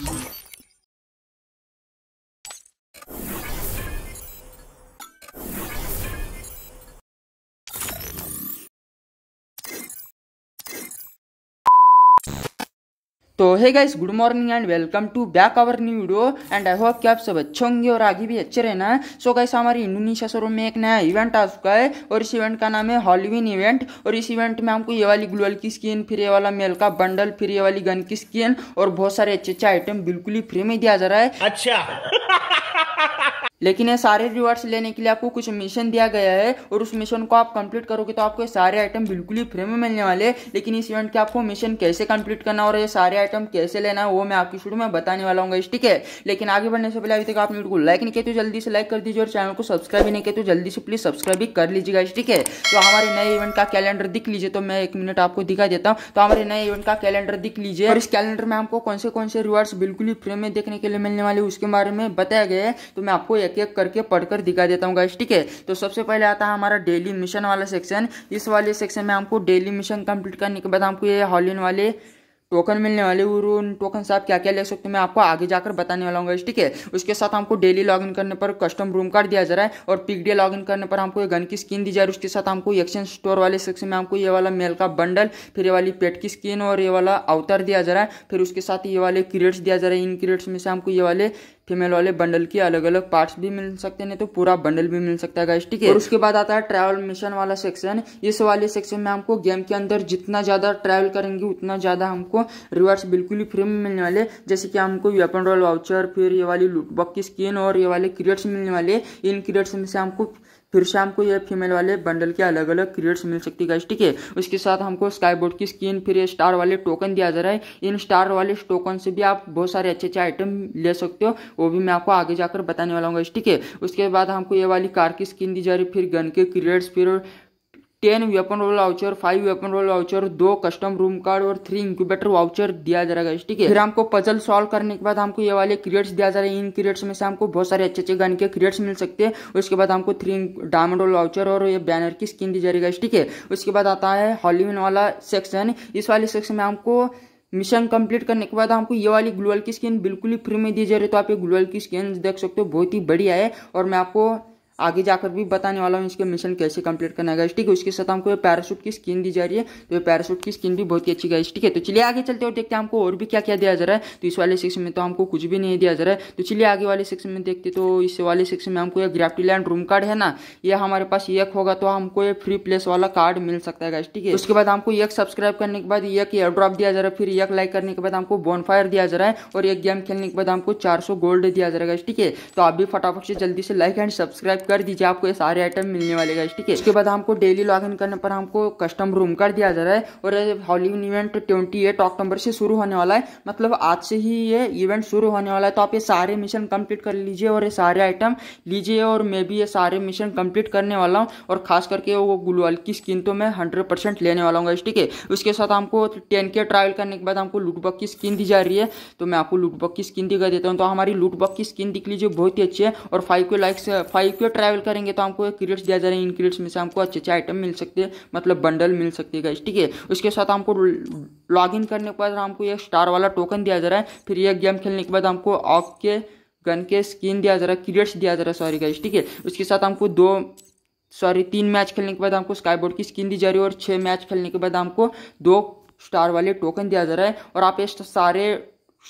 you तो है guys good morning and welcome to back our new video and I hope कि आप सब अच्छे होंगे और आगे भी अच्छे रहना है सो गाइस हमारे इंडोनेशिया शोरूम में एक नया इवेंट आ चुका है और इस इवेंट का नाम है हॉलीविन इवेंट और इस इवेंट में हमको ये वाली ग्लोअल की स्किन फिर ये वाला मेल का बंडल फिर ये वाली गन की स्किन और बहुत सारे अच्छे अच्छे आइटम बिल्कुल ही फ्री में दिया जा रहा है अच्छा लेकिन ये सारे रिवार्ड्स लेने के लिए आपको कुछ मिशन दिया गया है और उस मिशन को आप कंप्लीट करोगे तो आपको ये सारे आइटम बिल्कुल ही फ्री में मिलने वाले लेकिन इस इवेंट के आपको मिशन कैसे कंप्लीट करना और ये सारे आइटम कैसे लेना है वो मैं आपकी शुरू में बताने वाला हूँ ठीक है लेकिन आगे बढ़ने से पहले अभी तक आपने बिल्कुल लाइक नहीं किया तो जल्दी से लाइक कर दीजिए और चैनल को सब्सक्राइब नहीं किया तो जल्दी से प्लीज सब्सक्राइब भी कर लीजिएगा ठीक है तो हमारे नए इवेंट का कैलेंडर दिख लीजिए तो मैं एक मिनट आपको दिखा देता हूँ तो हमारे नए इवेंट का कैलेंडर दिख लीजिए और इस कैलेंडर में आपको कौन से कौन से रिवार्ड्स बिल्कुल ही फ्री में देखने के लिए मिलने वाले उसके बारे में बताया गया है तो मैं आपको एक एक करके पढ़कर दिखा देता हूँ गाइस ठीक है तो सबसे पहले आता है हमारा डेली मिशन वाला सेक्शन इस वाले सेक्शन में हमको डेली मिशन कंप्लीट करने के बाद हमको ये हॉल इन वाले टोकन मिलने वाले और उन टोकन से आप क्या क्या ले सकते हैं मैं आपको आगे जाकर बताने वाला हूँ ठीक है उसके साथ हमको डेली लॉगिन करने पर कस्टम रूम कार्ड दिया जा रहा है और पिक डे लॉगिन करने पर हमको ये गन की स्किन दी जा रही है उसके साथ हमको एक्सचेंज स्टोर वाले सेक्शन में हमको ये वाला मेल का बंडल फिर ये वाली पेट की स्किन और ये वाला अवतार दिया जा रहा है फिर उसके साथ ये वाले क्रिएट्स दिया जा रहा है इन क्रिएट्स में से हमको ये वाले फीमेल वाले बंडल के अलग अलग पार्ट्स भी मिल सकते हैं तो पूरा बंडल भी मिल सकता है गाइस ठीक है और उसके बाद आता है ट्रैवल मिशन वाला सेक्शन इस वाले सेक्शन में हमको गेम के अंदर जितना ज़्यादा ट्रैवल करेंगे उतना ज़्यादा हमको रिवार्ड्स बिल्कुल ही फ्री में मिलने वाले जैसे कि हमको वेपन रोल वाउचर फिर ये वाली लुटबॉक की स्किन और ये वाले क्रिएट्स मिलने वाले इन क्रिएट्स में से हमको फिर शाम को ये फीमेल वाले बंडल के अलग अलग क्रिएट्स मिल सकती है ठीक है उसके साथ हमको स्काई बोर्ड की स्किन फिर ये स्टार वाले टोकन दिया जा रहा है इन स्टार वाले टोकन से भी आप बहुत सारे अच्छे अच्छे आइटम ले सकते हो वो भी मैं आपको आगे जाकर बताने वाला हूँ ठीक है उसके बाद हमको ये वाली कार की स्किन दी जा रही फिर गन के क्रिएट्स फिर ten weapon roll voucher five weapon roll voucher दो कस्टम रूम कार्ड और थ्री इंक्यूबेटर वाउचर दिया जाएगा ठीक है फिर हमको पजल सॉल्व करने के बाद हमको ये वाले क्रिएट्स दिया जा रहा है इन क्रिएट्स में से हमको बहुत सारे अच्छे अच्छे गन के क्रिएट्स मिल सकते हैं उसके बाद हमको थ्री डायमंड रोल वाउचर और ये बैनर की स्किन दी है ठीक है उसके बाद आता है हॉलीविन वाला सेक्शन इस वाले सेक्शन में हमको मिशन कंप्लीट करने के बाद हमको ये वाली ग्लोअल की स्किन बिल्कुल ही फ्री में दी जा रही है तो आप ये ग्लोअल की स्किन देख सकते हो बहुत ही बढ़िया है और मैं आपको आगे जाकर भी बताने वाला हूँ इसके मिशन कैसे कंप्लीट करना है ठीक है उसके साथ हमको पैराशूट की स्किन दी जा रही है तो पैराशूट की स्किन भी बहुत ही अच्छी गई ठीक है तो चलिए आगे चलते और देखते हैं हमको और भी क्या क्या दिया जा रहा है तो इस वाले सेक्शन में तो हमको कुछ भी नहीं दिया जा रहा है तो चलिए आगे वाले सेक्शन में देखते तो इस वाले सेक्शन में हमको ग्राफ्टी लैंड रूम कार्ड है ना ये हमारे पास एक होगा तो हमको ये फ्री प्लेस वाला कार्ड मिल सकता है ठीक है तो उसके बाद हमको एक सब्सक्राइब करने के बाद एक एयर ड्रॉप दिया जा रहा है फिर एक लाइक करने के बाद हमको बॉनफायर दिया जा रहा है और एक गेम खेलने के बाद हमको चार गोल्ड दिया जा रहा है ठीक है तो आप भी फटाफट से जल्दी से लाइक एंड सब्सक्राइब कर दीजिए आपको ये सारे आइटम मिलने वाले गाइस ठीक है इसके बाद हमको डेली लॉग इन करने पर हमको कस्टम रूम कर दिया जा रहा है और Hollywood event twenty eight October से शुरू होने वाला है मतलब आज से ही ये इवेंट शुरू होने वाला है तो आप ये सारे मिशन कंप्लीट कर लीजिए और ये सारे आइटम लीजिए और मैं भी ये सारे मिशन कंप्लीट करने वाला हूँ और खास करके वो गुलवाल की स्किन तो मैं हंड्रेड परसेंट लेने वाला हूँ ठीक है उसके साथ हमको टेन के ट्रैवल करने के बाद हमको लूटबक की स्किन दी जा रही है तो मैं आपको लूटबक की स्किन दिखा देता हूँ तो हमारी लूटबक की स्किन दिख लीजिए बहुत ही अच्छी है और फाइव के लाइक्स फाइव के ट्रैवल करेंगे तो आपको क्रेडिट्स दिया जा रहा है इन क्रेडिट्स में से आपको अच्छे अच्छे आइटम मिल सकते हैं मतलब बंडल मिल सकते हैं ठीक है उसके साथ आपको लॉग इन करने के बाद आपको एक स्टार वाला टोकन दिया जा रहा है फिर यह गेम खेलने के बाद आपको ऑफ के गन के स्किन दिया जा रहा है क्रिएट्स दिया जा रहा है सॉरी गाइस ठीक है उसके साथ आपको दो सॉरी तीन मैच खेलने के बाद हमको स्काईबोर्ड की स्किन दी जा रही है और छह मैच खेलने के बाद आपको दो स्टार वाले टोकन दिया जा रहा है और आप ये सारे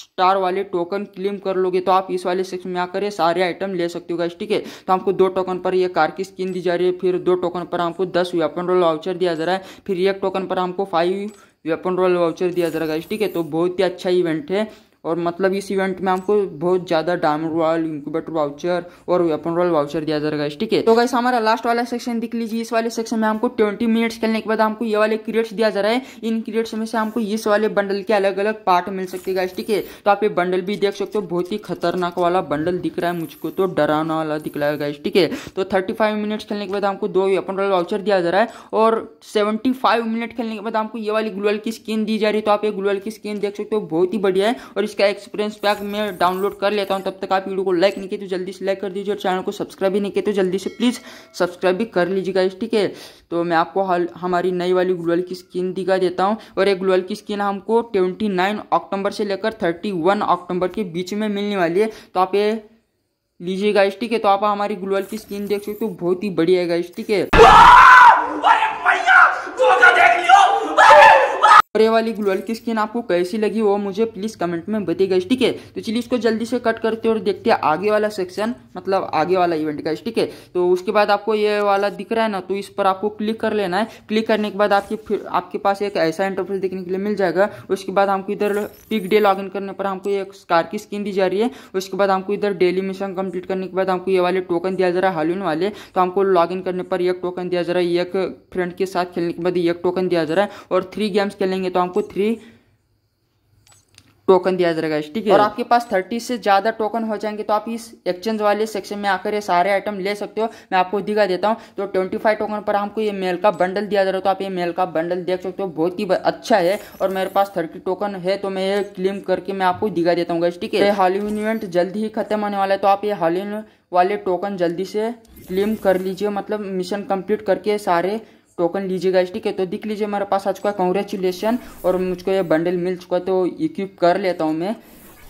स्टार वाले टोकन क्लेम कर लोगे तो आप इस वाले सेक्शन में आकर सारे आइटम ले सकते हो गाइस ठीक है तो आपको दो टोकन पर ये कार की स्किन दी जा रही है फिर दो टोकन पर आपको दस वेपन रोल वाउचर दिया जा रहा है फिर एक टोकन पर हमको फाइव वेपन रोल वाउचर दिया जा रहा है गाइस ठीक है तो बहुत ही अच्छा इवेंट है और मतलब इस इवेंट में आपको बहुत ज़्यादा डायमंड रॉयल इंक्यूबेटर वाउचर और वेपन रॉयल वाउचर दिया जाएगा ठीक है तो गाइस हमारा लास्ट वाला सेक्शन दिख लीजिए इस वाले सेक्शन में हमको ट्वेंटी मिनट्स खेलने के बाद आपको ये वाले क्रिएट्स दिया जा रहा है इन क्रिएट्स में से आपको इस वाले बंडल के अलग अलग पार्ट मिल सकते गाइस ठीक है तो आप ये बंडल भी देख सकते हो बहुत ही खतरनाक वाला बंडल दिख रहा है मुझको तो डराना वाला दिख रहा है गाइस ठीक है तो थर्टी फाइव मिनट्स खेलने के बाद आपको दो वेपन रॉयल वाउचर दिया जा रहा है और सेवेंटी फाइव मिनट खेलने के बाद आपको ये वाली ग्लोअल की स्किन दी जा रही है तो आप ये ग्लोअल की स्किन देख सकते हो बहुत ही बढ़िया है और इसका एक्सपीरियंस पैक मैं डाउनलोड कर लेता हूँ तब तक आप वीडियो को लाइक नहीं किए तो जल्दी से लाइक कर दीजिए और चैनल को सब्सक्राइब भी नहीं किए तो जल्दी से प्लीज़ सब्सक्राइब भी कर लीजिएगा इस ठीक है तो मैं आपको हमारी नई वाली ग्लोअल की स्किन दिखा देता हूँ और ये ग्लोअल की स्किन हमको ट्वेंटी नाइन अक्टूबर से लेकर थर्टी वन अक्टूबर के बीच में मिलने वाली है तो आप ये लीजिएगा इस ठीक है तो आप हमारी ग्लोअल की स्किन देख सकते हो बहुत ही बढ़िया है इस ठीक है और ये वाली ग्लोअल की स्किन आपको कैसी लगी वो मुझे प्लीज़ कमेंट में गई ठीक है तो चलिए इसको जल्दी से कट करते और देखते हैं आगे वाला सेक्शन मतलब आगे वाला इवेंट का ठीक है तो उसके बाद आपको ये वाला दिख रहा है ना तो इस पर आपको क्लिक कर लेना है क्लिक करने के बाद आपके फिर आपके पास एक ऐसा इंटरफेस देखने के लिए मिल जाएगा उसके बाद हमको इधर पिक डे लॉग करने पर हमको एक स्कार की स्किन दी जा रही है उसके बाद हमको इधर डेली मिशन कंप्लीट करने के बाद हमको ये वाले टोकन दिया जा रहा है हालून वाले तो हमको लॉग करने पर एक टोकन दिया जा रहा है एक फ्रेंड के साथ खेलने के बाद एक टोकन दिया जा रहा है और थ्री गेम्स खेलेंगे करेंगे तो आपको थ्री टोकन दिया जाएगा इस ठीक है और आपके पास थर्टी से ज़्यादा टोकन हो जाएंगे तो आप इस एक्सचेंज वाले सेक्शन में आकर ये सारे आइटम ले सकते हो मैं आपको दिखा देता हूँ तो ट्वेंटी फाइव टोकन पर हमको ये मेल का बंडल दिया जा रहा है तो आप ये मेल का बंडल देख सकते हो बहुत ही अच्छा है और मेरे पास थर्टी टोकन है तो मैं ये क्लेम करके मैं आपको दिखा देता हूँ ठीक है तो हॉलीवुड इवेंट जल्दी ही खत्म होने वाला है तो आप ये हॉलीवुड वाले टोकन जल्दी से क्लेम कर लीजिए मतलब मिशन कम्प्लीट करके सारे टोकन लीजिएगा ठीक है तो दिख लीजिए मेरे पास आ चुका है कॉन्ग्रेचुलेसन और मुझको ये बंडल मिल चुका है तो इक्विप कर लेता हूँ मैं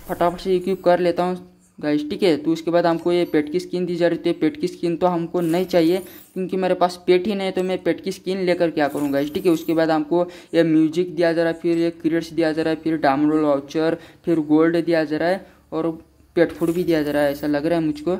फटाफट से इक्विप कर लेता हूँ गाइस ठीक है तो उसके बाद हमको ये पेट की स्किन दी जा रही थी पेट तो की स्किन तो हमको नहीं चाहिए क्योंकि मेरे पास पेट ही नहीं तो मैं पेट की स्किन लेकर क्या करूँ गाइस ठीक है उसके बाद हमको ये म्यूजिक दिया जा रहा है फिर ये क्रिएट्स दिया जा रहा है फिर डामरोल वाउचर फिर गोल्ड दिया जा रहा है और पेट फूड भी दिया जा रहा है ऐसा लग रहा है मुझको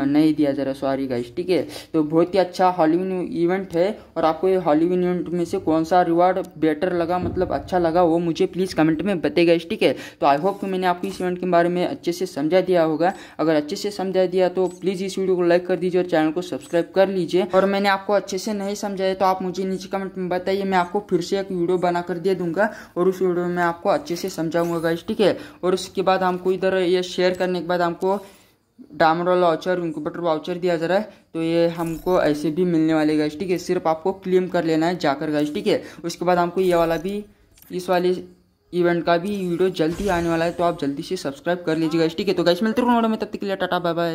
नहीं दिया जा रहा सॉरी गाइस ठीक है तो बहुत ही अच्छा हॉलीवुड इवेंट है और आपको ये हॉलीवुड इवेंट में से कौन सा रिवार्ड बेटर लगा मतलब अच्छा लगा वो मुझे प्लीज़ कमेंट में बताइए ठीक है तो आई होप कि मैंने आपको इस इवेंट के बारे में अच्छे से समझा दिया होगा अगर अच्छे से समझा दिया तो प्लीज़ इस वीडियो को लाइक कर दीजिए और चैनल को सब्सक्राइब कर लीजिए और मैंने आपको अच्छे से नहीं समझाया तो आप मुझे नीचे कमेंट में बताइए मैं आपको फिर से एक वीडियो बना कर दे दूंगा और उस वीडियो में आपको अच्छे से समझाऊंगा गाइस ठीक है और उसके बाद हमको इधर ये शेयर करने के बाद हमको डामर वाला वाउचर इंक्यूबेटर वाउचर दिया जा रहा है तो ये हमको ऐसे भी मिलने वाले गैस ठीक है सिर्फ आपको क्लेम कर लेना है जाकर गैस ठीक है उसके बाद हमको ये वाला भी इस वाले इवेंट का भी वीडियो जल्दी आने वाला है तो आप जल्दी से सब्सक्राइब कर लीजिए ठीक है तो गैस मिलते हैं में तब तक के लिए टाटा बाय बाय